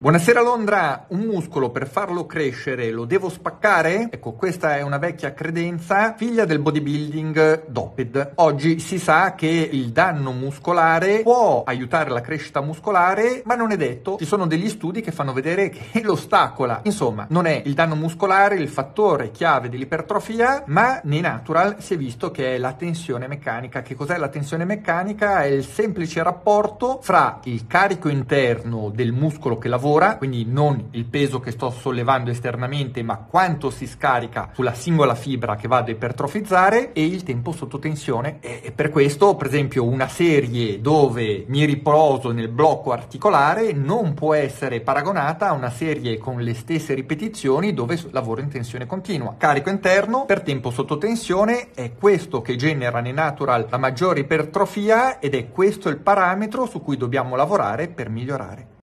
Buonasera Londra, un muscolo per farlo crescere lo devo spaccare? Ecco, questa è una vecchia credenza figlia del bodybuilding doped. Oggi si sa che il danno muscolare può aiutare la crescita muscolare, ma non è detto. Ci sono degli studi che fanno vedere che lo ostacola. Insomma, non è il danno muscolare il fattore chiave dell'ipertrofia, ma nei natural si è visto che è la tensione meccanica. Che cos'è la tensione meccanica? È il semplice rapporto fra il carico interno del muscolo che lavora lavora, quindi non il peso che sto sollevando esternamente, ma quanto si scarica sulla singola fibra che vado a ipertrofizzare e il tempo sotto tensione. E per questo, per esempio, una serie dove mi riposo nel blocco articolare non può essere paragonata a una serie con le stesse ripetizioni dove lavoro in tensione continua. Carico interno per tempo sotto tensione è questo che genera nei natural la maggiore ipertrofia ed è questo il parametro su cui dobbiamo lavorare per migliorare.